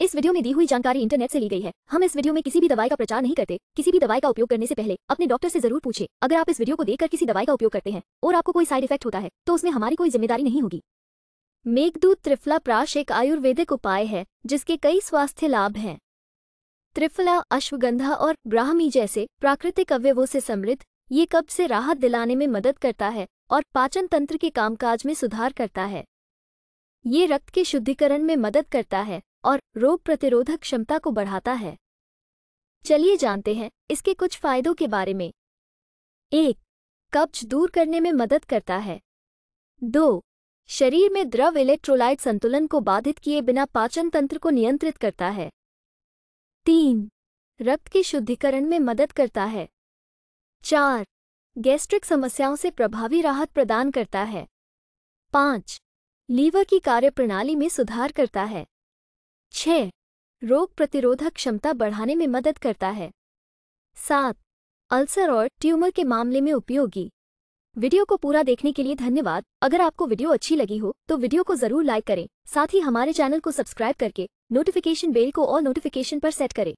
इस वीडियो में दी हुई जानकारी इंटरनेट से ली गई है हम इस वीडियो में किसी भी दवाई का प्रचार नहीं करते किसी भी दवाई का उपयोग करने से पहले अपने डॉक्टर से जरूर पूछे अगर आप इस वीडियो को देखकर किसी दवाई का उपयोग करते हैं और आपको कोई साइड इफेक्ट होता है तो उसमें हमारी कोई जिम्मेदारी नहीं होगी मेघदूत त्रिफला प्राश एक आयुर्वेदिक उपाय है जिसके कई स्वास्थ्य लाभ हैं त्रिफला अश्वगंधा और ब्राह्मी जैसे प्राकृतिक अवयवों से समृद्ध ये कब्ज से राहत दिलाने में मदद करता है और पाचन तंत्र के कामकाज में सुधार करता है ये रक्त के शुद्धिकरण में मदद करता है और रोग प्रतिरोधक क्षमता को बढ़ाता है चलिए जानते हैं इसके कुछ फायदों के बारे में एक कब्ज दूर करने में मदद करता है दो शरीर में द्रव इलेक्ट्रोलाइट संतुलन को बाधित किए बिना पाचन तंत्र को नियंत्रित करता है तीन रक्त के शुद्धिकरण में मदद करता है चार गैस्ट्रिक समस्याओं से प्रभावी राहत प्रदान करता है पाँच लीवर की कार्यप्रणाली में सुधार करता है छ रोग प्रतिरोधक क्षमता बढ़ाने में मदद करता है सात अल्सर और ट्यूमर के मामले में उपयोगी वीडियो को पूरा देखने के लिए धन्यवाद अगर आपको वीडियो अच्छी लगी हो तो वीडियो को जरूर लाइक करें साथ ही हमारे चैनल को सब्सक्राइब करके नोटिफिकेशन बेल को और नोटिफिकेशन पर सेट करें